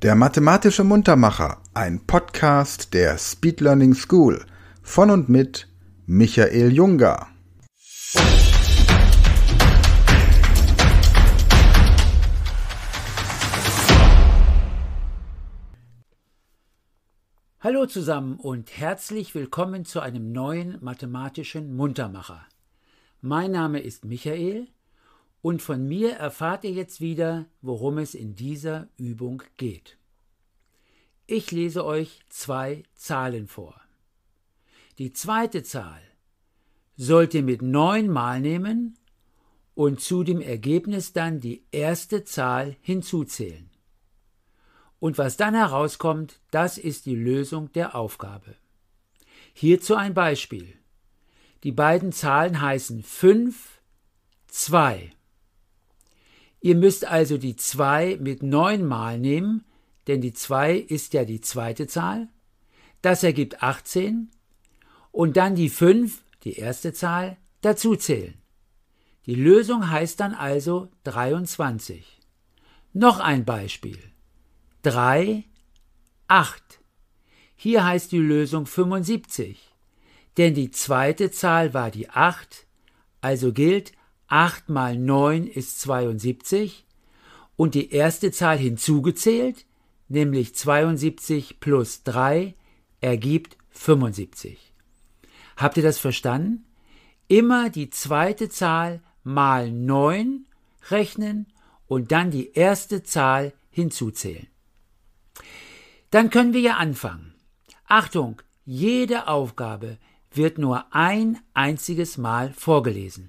Der mathematische Muntermacher, ein Podcast der Speed Learning School von und mit Michael Junger. Hallo zusammen und herzlich willkommen zu einem neuen mathematischen Muntermacher. Mein Name ist Michael und von mir erfahrt ihr jetzt wieder, worum es in dieser Übung geht. Ich lese euch zwei Zahlen vor. Die zweite Zahl sollt ihr mit neun mal nehmen und zu dem Ergebnis dann die erste Zahl hinzuzählen. Und was dann herauskommt, das ist die Lösung der Aufgabe. Hierzu ein Beispiel. Die beiden Zahlen heißen 5, 2. Ihr müsst also die 2 mit 9 mal nehmen, denn die 2 ist ja die zweite Zahl. Das ergibt 18. Und dann die 5, die erste Zahl, dazuzählen. Die Lösung heißt dann also 23. Noch ein Beispiel. 3, 8. Hier heißt die Lösung 75. Denn die zweite Zahl war die 8, also gilt 8 mal 9 ist 72 und die erste Zahl hinzugezählt, nämlich 72 plus 3 ergibt 75. Habt ihr das verstanden? Immer die zweite Zahl mal 9 rechnen und dann die erste Zahl hinzuzählen. Dann können wir ja anfangen. Achtung, jede Aufgabe wird nur ein einziges Mal vorgelesen.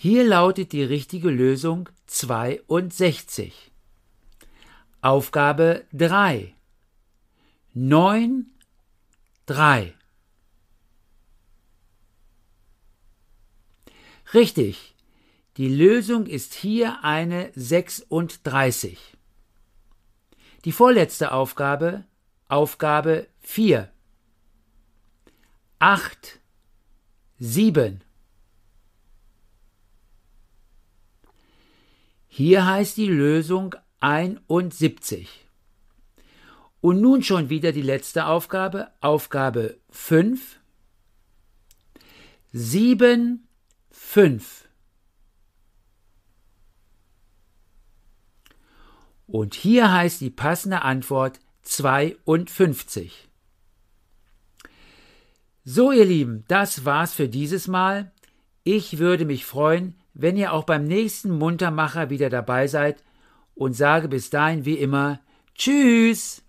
Hier lautet die richtige Lösung 62. Aufgabe 3. 9, 3. Richtig. Die Lösung ist hier eine 36. Die vorletzte Aufgabe, Aufgabe 4. 8, 7. Hier heißt die Lösung 71. Und nun schon wieder die letzte Aufgabe, Aufgabe 5. 7, 5. Und hier heißt die passende Antwort 52. So ihr Lieben, das war's für dieses Mal. Ich würde mich freuen, wenn ihr auch beim nächsten Muntermacher wieder dabei seid und sage bis dahin wie immer Tschüss!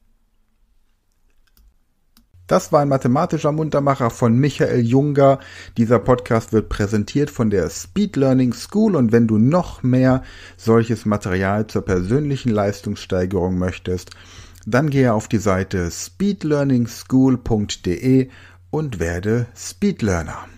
Das war ein mathematischer Muntermacher von Michael Junger. Dieser Podcast wird präsentiert von der Speed Learning School und wenn du noch mehr solches Material zur persönlichen Leistungssteigerung möchtest, dann gehe auf die Seite speedlearningschool.de und werde Speedlearner.